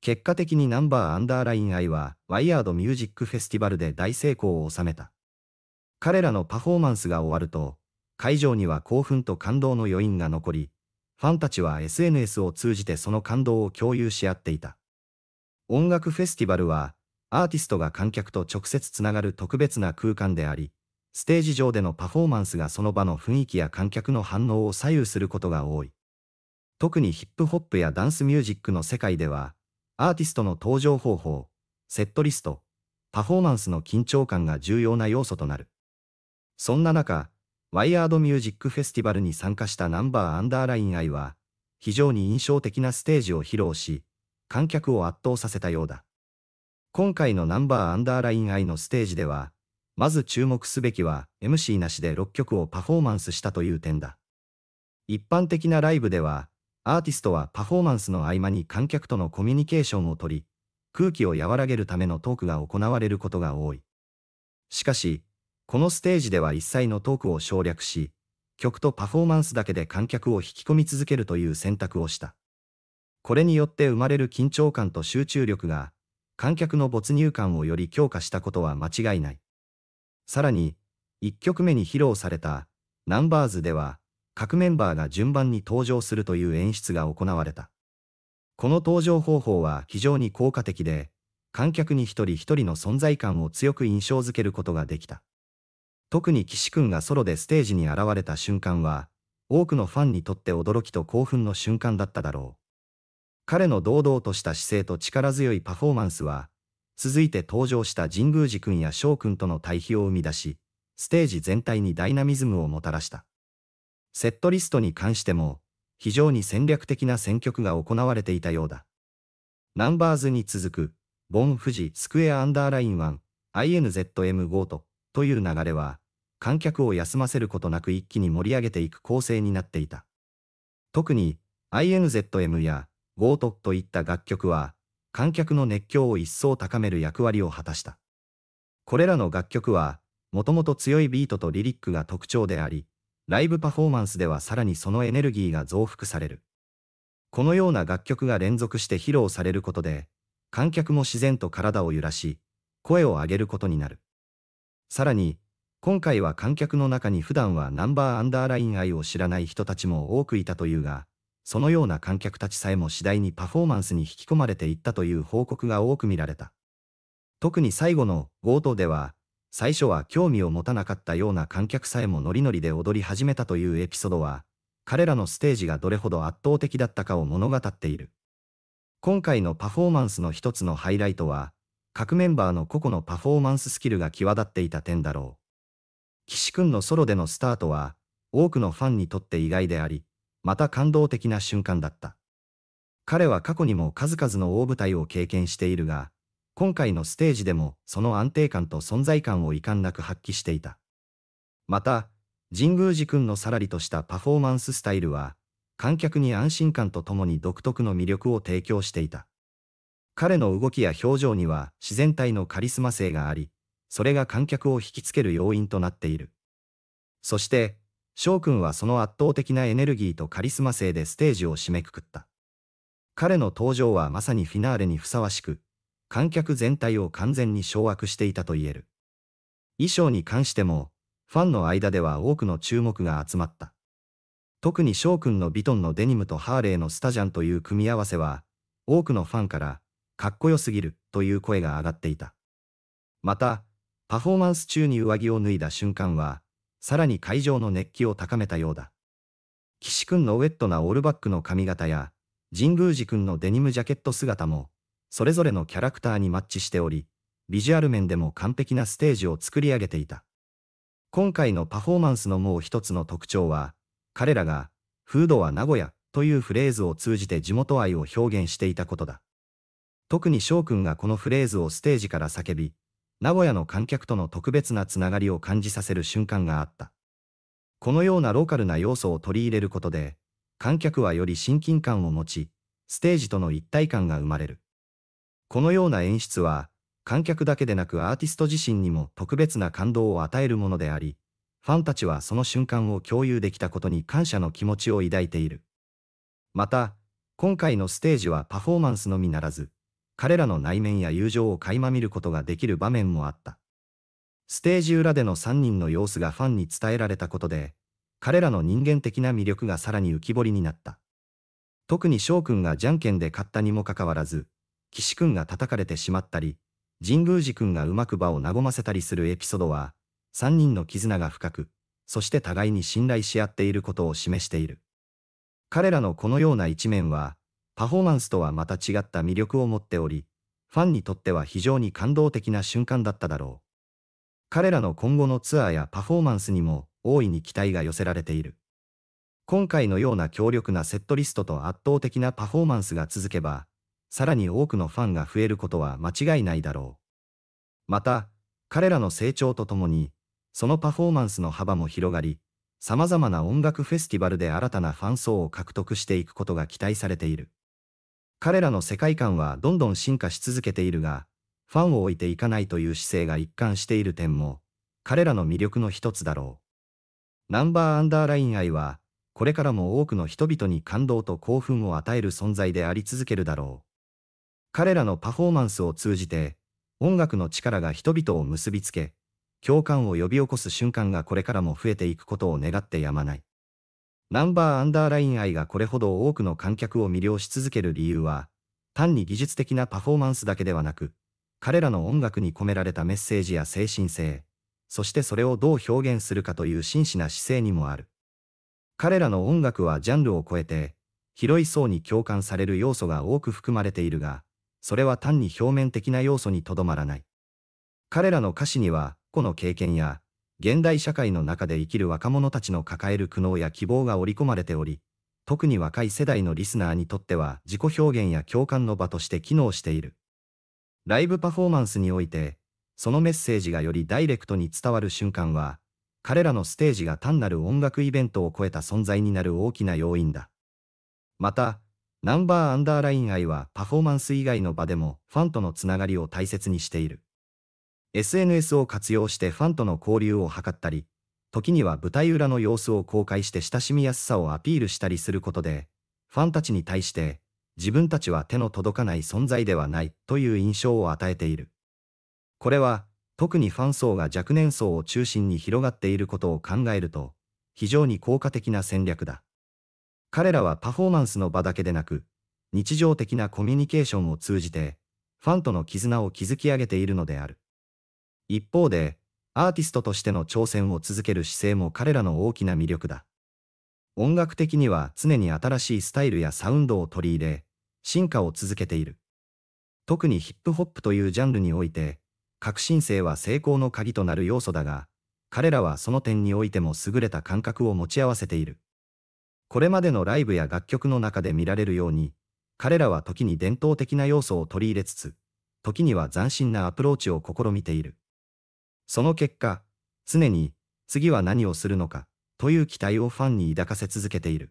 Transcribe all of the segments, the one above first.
結果的にナンバーアンダーライン I は、ワイヤードミュージックフェスティバルで大成功を収めた。彼らのパフォーマンスが終わると、会場には興奮と感動の余韻が残り、ファンたちは SNS を通じてその感動を共有し合っていた。音楽フェスティバルは、アーティストが観客と直接つながる特別な空間であり、ステージ上でのパフォーマンスがその場の雰囲気や観客の反応を左右することが多い。特にヒップホップやダンスミュージックの世界では、アーティストの登場方法、セットリスト、パフォーマンスの緊張感が重要な要素となる。そんな中、ワイヤードミュージックフェスティバルに参加したナンバーアンダーライン愛は、非常に印象的なステージを披露し、観客を圧倒させたようだ。今回のナンバーアンダーライン愛のステージでは、まず注目すべきは MC なしで6曲をパフォーマンスしたという点だ。一般的なライブでは、アーティストはパフォーマンスの合間に観客とのコミュニケーションをとり、空気を和らげるためのトークが行われることが多い。しかし、このステージでは一切のトークを省略し、曲とパフォーマンスだけで観客を引き込み続けるという選択をした。これによって生まれる緊張感と集中力が、観客の没入感をより強化したことは間違いない。さらに、1曲目に披露された、ナンバーズでは、各メンバーが順番に登場するという演出が行われた。この登場方法は非常に効果的で、観客に一人一人の存在感を強く印象づけることができた。特に岸くんがソロでステージに現れた瞬間は、多くのファンにとって驚きと興奮の瞬間だっただろう。彼の堂々とした姿勢と力強いパフォーマンスは、続いて登場した神宮寺くんや翔くんとの対比を生み出し、ステージ全体にダイナミズムをもたらした。セットリストに関しても、非常に戦略的な選曲が行われていたようだ。ナンバーズに続く、ボン・フジ・スクエア・アンダーライン1、i n z m ートという流れは、観客を休ませることなく一気に盛り上げていく構成になっていた。特に、INZM や、ゴートといった楽曲は、観客の熱狂を一層高める役割を果たした。これらの楽曲は、もともと強いビートとリリックが特徴であり、ライブパフォーマンスではさらにそのエネルギーが増幅される。このような楽曲が連続して披露されることで、観客も自然と体を揺らし、声を上げることになる。さらに、今回は観客の中に普段はナンバーアンダーライン愛を知らない人たちも多くいたというが、そのような観客たちさえも次第にパフォーマンスに引き込まれていったという報告が多く見られた。特に最後の冒頭では、最初は興味を持たなかったような観客さえもノリノリで踊り始めたというエピソードは、彼らのステージがどれほど圧倒的だったかを物語っている。今回のパフォーマンスの一つのハイライトは、各メンバーの個々のパフォーマンススキルが際立っていた点だろう。岸くんのソロでのスタートは、多くのファンにとって意外であり、また感動的な瞬間だった。彼は過去にも数々の大舞台を経験しているが、今回のステージでもその安定感と存在感を遺憾なく発揮していた。また、神宮寺君のさらりとしたパフォーマンススタイルは、観客に安心感とともに独特の魅力を提供していた。彼の動きや表情には自然体のカリスマ性があり、それが観客を引きつける要因となっている。そして、翔くんはその圧倒的なエネルギーとカリスマ性でステージを締めくくった。彼の登場はまさにフィナーレにふさわしく、観客全体を完全に掌握していたと言える。衣装に関しても、ファンの間では多くの注目が集まった。特に翔くんのヴィトンのデニムとハーレーのスタジャンという組み合わせは、多くのファンから、かっこよすぎるという声が上がっていた。また、パフォーマンス中に上着を脱いだ瞬間は、さらに会場の熱気を高めたようだ。岸くんのウェットなオールバックの髪型や、神宮寺くんのデニムジャケット姿も、それぞれのキャラクターにマッチしており、ビジュアル面でも完璧なステージを作り上げていた。今回のパフォーマンスのもう一つの特徴は、彼らが、フードは名古屋というフレーズを通じて地元愛を表現していたことだ。特に翔くんがこのフレーズをステージから叫び、名古屋の観客との特別なつながりを感じさせる瞬間があった。このようなローカルな要素を取り入れることで、観客はより親近感を持ち、ステージとの一体感が生まれる。このような演出は、観客だけでなくアーティスト自身にも特別な感動を与えるものであり、ファンたちはその瞬間を共有できたことに感謝の気持ちを抱いている。また、今回のステージはパフォーマンスのみならず、彼らの内面や友情を垣間見ることができる場面もあった。ステージ裏での3人の様子がファンに伝えられたことで、彼らの人間的な魅力がさらに浮き彫りになった。特に翔くんがじゃんけんで勝ったにもかかわらず、岸くんが叩かれてしまったり、神宮寺くんがうまく場を和ませたりするエピソードは、3人の絆が深く、そして互いに信頼し合っていることを示している。彼らのこのような一面は、パフォーマンスとはまた違った魅力を持っており、ファンにとっては非常に感動的な瞬間だっただろう。彼らの今後のツアーやパフォーマンスにも大いに期待が寄せられている。今回のような強力なセットリストと圧倒的なパフォーマンスが続けば、さらに多くのファンが増えることは間違いないだろう。また、彼らの成長とともに、そのパフォーマンスの幅も広がり、様々な音楽フェスティバルで新たなファン層を獲得していくことが期待されている。彼らの世界観はどんどん進化し続けているが、ファンを置いていかないという姿勢が一貫している点も、彼らの魅力の一つだろう。ナンバーアンダーライン愛は、これからも多くの人々に感動と興奮を与える存在であり続けるだろう。彼らのパフォーマンスを通じて、音楽の力が人々を結びつけ、共感を呼び起こす瞬間がこれからも増えていくことを願ってやまない。ナンバーアンダーライン愛がこれほど多くの観客を魅了し続ける理由は、単に技術的なパフォーマンスだけではなく、彼らの音楽に込められたメッセージや精神性、そしてそれをどう表現するかという真摯な姿勢にもある。彼らの音楽はジャンルを超えて、広い層に共感される要素が多く含まれているが、それは単に表面的な要素にとどまらない。彼らの歌詞には、個の経験や、現代社会の中で生きる若者たちの抱える苦悩や希望が織り込まれており、特に若い世代のリスナーにとっては自己表現や共感の場として機能している。ライブパフォーマンスにおいて、そのメッセージがよりダイレクトに伝わる瞬間は、彼らのステージが単なる音楽イベントを超えた存在になる大きな要因だ。また、ナンバーアンダーライン愛はパフォーマンス以外の場でもファンとのつながりを大切にしている。SNS を活用してファンとの交流を図ったり、時には舞台裏の様子を公開して親しみやすさをアピールしたりすることで、ファンたちに対して自分たちは手の届かない存在ではないという印象を与えている。これは特にファン層が若年層を中心に広がっていることを考えると、非常に効果的な戦略だ。彼らはパフォーマンスの場だけでなく、日常的なコミュニケーションを通じて、ファンとの絆を築き上げているのである。一方で、アーティストとしての挑戦を続ける姿勢も彼らの大きな魅力だ。音楽的には常に新しいスタイルやサウンドを取り入れ、進化を続けている。特にヒップホップというジャンルにおいて、革新性は成功の鍵となる要素だが、彼らはその点においても優れた感覚を持ち合わせている。これまでのライブや楽曲の中で見られるように、彼らは時に伝統的な要素を取り入れつつ、時には斬新なアプローチを試みている。その結果、常に次は何をするのかという期待をファンに抱かせ続けている。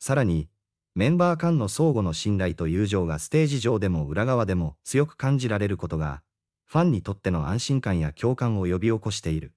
さらに、メンバー間の相互の信頼と友情がステージ上でも裏側でも強く感じられることが、ファンにとっての安心感や共感を呼び起こしている。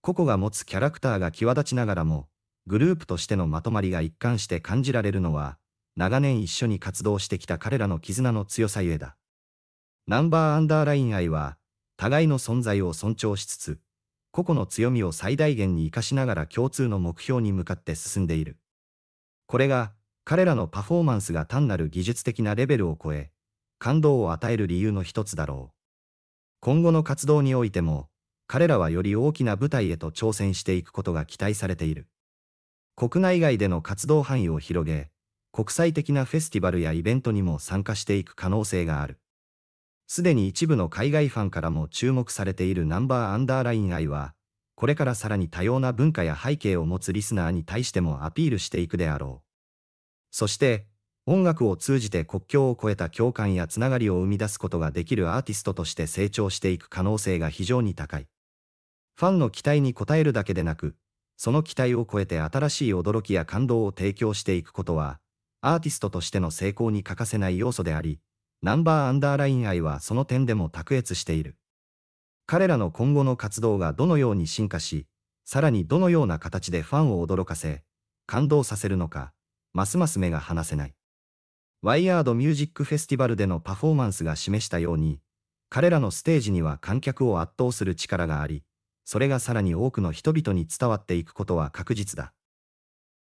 個々が持つキャラクターが際立ちながらも、グループとしてのまとまりが一貫して感じられるのは、長年一緒に活動してきた彼らの絆の強さゆえだ。ナンバーアンダーライン愛は、互いの存在を尊重しつつ、個々の強みを最大限に活かしながら共通の目標に向かって進んでいる。これが、彼らのパフォーマンスが単なる技術的なレベルを超え、感動を与える理由の一つだろう。今後の活動においても、彼らはより大きな舞台へと挑戦していくことが期待されている。国内外での活動範囲を広げ、国際的なフェスティバルやイベントにも参加していく可能性がある。すでに一部の海外ファンからも注目されているナンバーアンダーライン愛は、これからさらに多様な文化や背景を持つリスナーに対してもアピールしていくであろう。そして、音楽を通じて国境を越えた共感やつながりを生み出すことができるアーティストとして成長していく可能性が非常に高い。ファンの期待に応えるだけでなく、その期待を超えて新しい驚きや感動を提供していくことは、アーティストとしての成功に欠かせない要素であり、ナンバーアンダーライン愛はその点でも卓越している。彼らの今後の活動がどのように進化し、さらにどのような形でファンを驚かせ、感動させるのか、ますます目が離せない。ワイヤードミュージックフェスティバルでのパフォーマンスが示したように、彼らのステージには観客を圧倒する力があり、それがさらに多くの人々に伝わっていくことは確実だ。